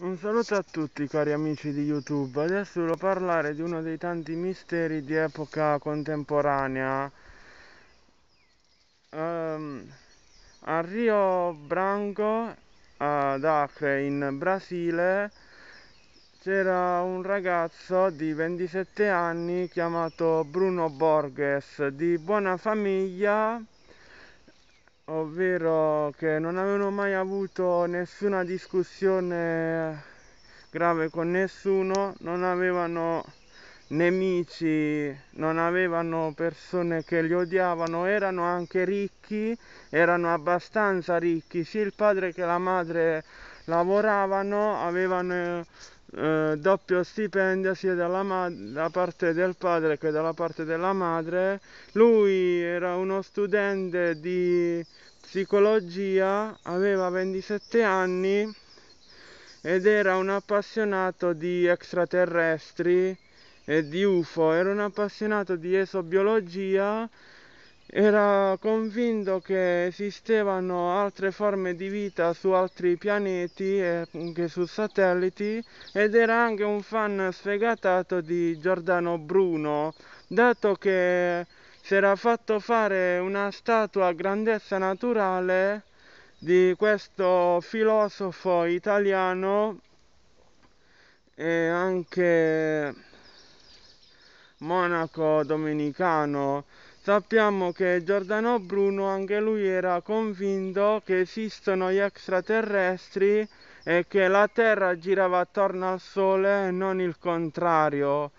Un saluto a tutti cari amici di YouTube, adesso volevo parlare di uno dei tanti misteri di epoca contemporanea. Um, a Rio Branco, ad Acre in Brasile, c'era un ragazzo di 27 anni chiamato Bruno Borges, di buona famiglia, ovvero che non avevano mai avuto nessuna discussione grave con nessuno, non avevano nemici, non avevano persone che li odiavano, erano anche ricchi, erano abbastanza ricchi, sia il padre che la madre lavoravano, avevano eh, doppio stipendio sia dalla, da parte del padre che dalla parte della madre. Lui era uno studente di psicologia, aveva 27 anni ed era un appassionato di extraterrestri e di UFO, era un appassionato di esobiologia era convinto che esistevano altre forme di vita su altri pianeti e eh, anche su satelliti ed era anche un fan sfegatato di Giordano Bruno, dato che si era fatto fare una statua a grandezza naturale di questo filosofo italiano e anche monaco domenicano Sappiamo che Giordano Bruno anche lui era convinto che esistono gli extraterrestri e che la Terra girava attorno al Sole e non il contrario.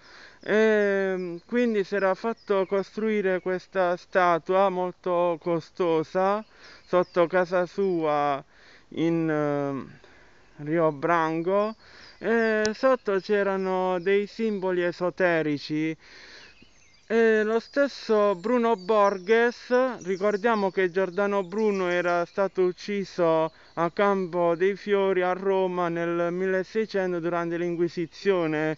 E ehm, quindi si era fatto costruire questa statua molto costosa sotto casa sua in uh, Rio Branco e sotto c'erano dei simboli esoterici e lo stesso Bruno Borges, ricordiamo che Giordano Bruno era stato ucciso a Campo dei Fiori a Roma nel 1600 durante l'Inquisizione,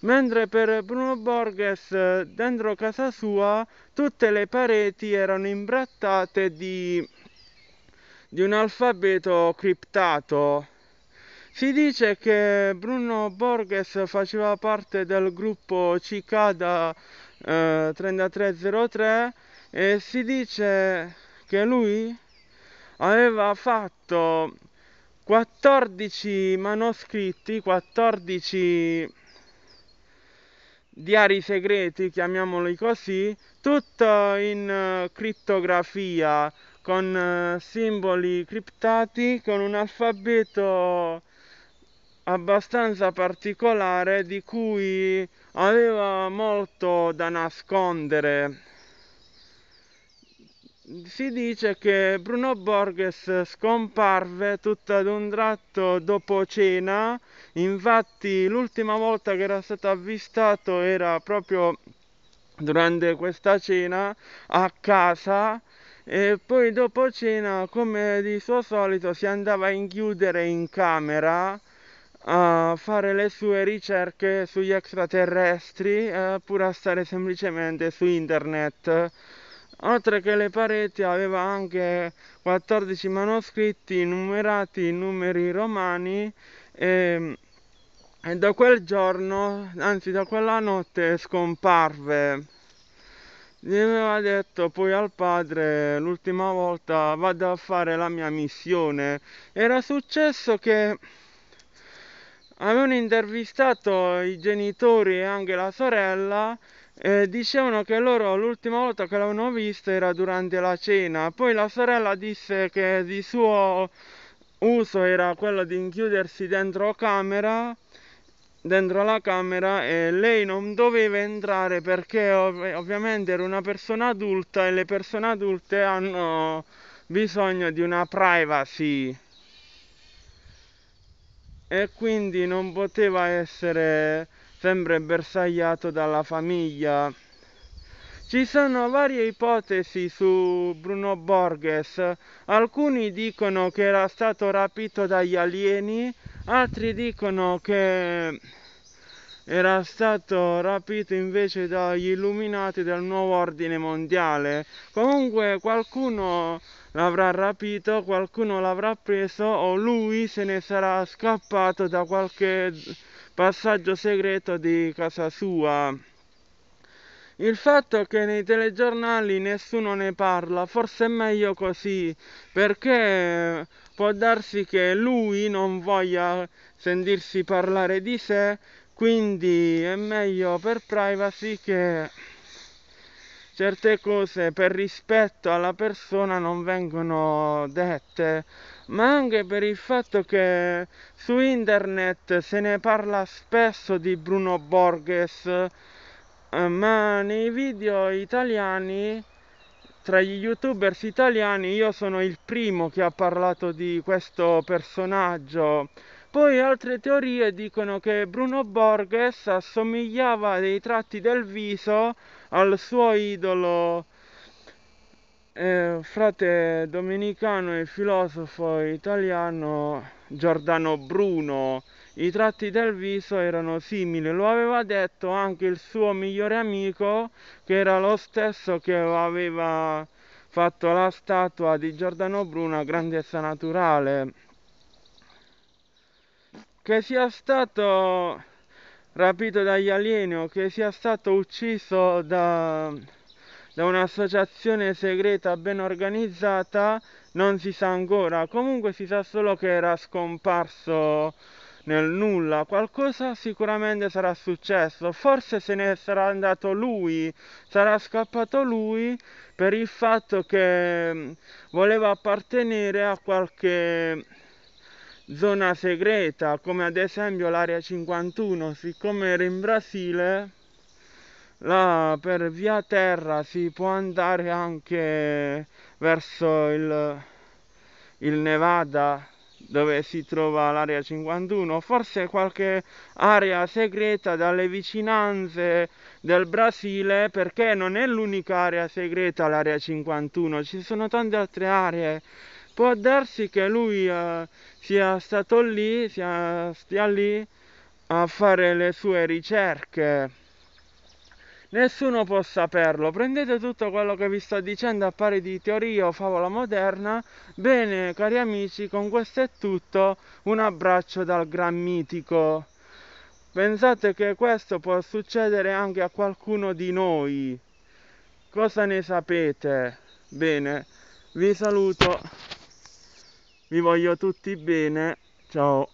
mentre per Bruno Borges dentro casa sua tutte le pareti erano imbrattate di, di un alfabeto criptato. Si dice che Bruno Borges faceva parte del gruppo Cicada 3303 eh, e si dice che lui aveva fatto 14 manoscritti, 14 diari segreti, chiamiamoli così, tutto in eh, crittografia, con eh, simboli criptati, con un alfabeto abbastanza particolare di cui aveva molto da nascondere. Si dice che Bruno Borges scomparve tutto ad un tratto dopo cena, infatti l'ultima volta che era stato avvistato era proprio durante questa cena a casa e poi dopo cena come di suo solito si andava a inchiudere in camera a fare le sue ricerche sugli extraterrestri eh, pur a stare semplicemente su internet. Oltre che le pareti aveva anche 14 manoscritti numerati in numeri romani e, ehm, e da quel giorno, anzi da quella notte, scomparve. Gli aveva detto poi al padre l'ultima volta vado a fare la mia missione. Era successo che avevano intervistato i genitori e anche la sorella eh, dicevano che loro l'ultima volta che l'avevano vista era durante la cena poi la sorella disse che di suo uso era quello di inchiudersi dentro camera dentro la camera e lei non doveva entrare perché ov- ovviamente era una persona adulta e le persone adulte hanno bisogno di una privacy e quindi non poteva essere sempre bersagliato dalla famiglia. Ci sono varie ipotesi su Bruno Borges, alcuni dicono che era stato rapito dagli alieni, altri dicono che era stato rapito invece dagli illuminati del nuovo ordine mondiale. Comunque qualcuno l'avrà rapito, qualcuno l'avrà preso o lui se ne sarà scappato da qualche passaggio segreto di casa sua. Il fatto che nei telegiornali nessuno ne parla, forse è meglio così, perché può darsi che lui non voglia sentirsi parlare di sé quindi è meglio per privacy che certe cose per rispetto alla persona non vengono dette, ma anche per il fatto che su internet se ne parla spesso di Bruno Borges, eh, ma nei video italiani, tra gli youtubers italiani, io sono il primo che ha parlato di questo personaggio poi altre teorie dicono che Bruno Borges assomigliava dei tratti del viso al suo idolo eh, frate domenicano e filosofo italiano Giordano Bruno. I tratti del viso erano simili, lo aveva detto anche il suo migliore amico che era lo stesso che aveva fatto la statua di Giordano Bruno a grandezza naturale che sia stato rapito dagli alieni o che sia stato ucciso da, da un'associazione segreta ben organizzata non si sa ancora, comunque si sa solo che era scomparso nel nulla, qualcosa sicuramente sarà successo, forse se ne sarà andato lui, sarà scappato lui per il fatto che mm, voleva appartenere a qualche zona segreta come ad esempio l'area 51 siccome era in Brasile là per via terra si può andare anche verso il, il Nevada dove si trova l'area 51 forse qualche area segreta dalle vicinanze del Brasile perché non è l'unica area segreta l'area 51 ci sono tante altre aree può darsi che lui uh, sia stato lì, sia, stia lì a fare le sue ricerche. Nessuno può saperlo. Prendete tutto quello che vi sto dicendo a pari di teoria o favola moderna. Bene, cari amici, con questo è tutto. Un abbraccio dal gran mitico. Pensate che questo può succedere anche a qualcuno di noi. Cosa ne sapete? Bene, vi saluto. Vi voglio tutti bene. Ciao.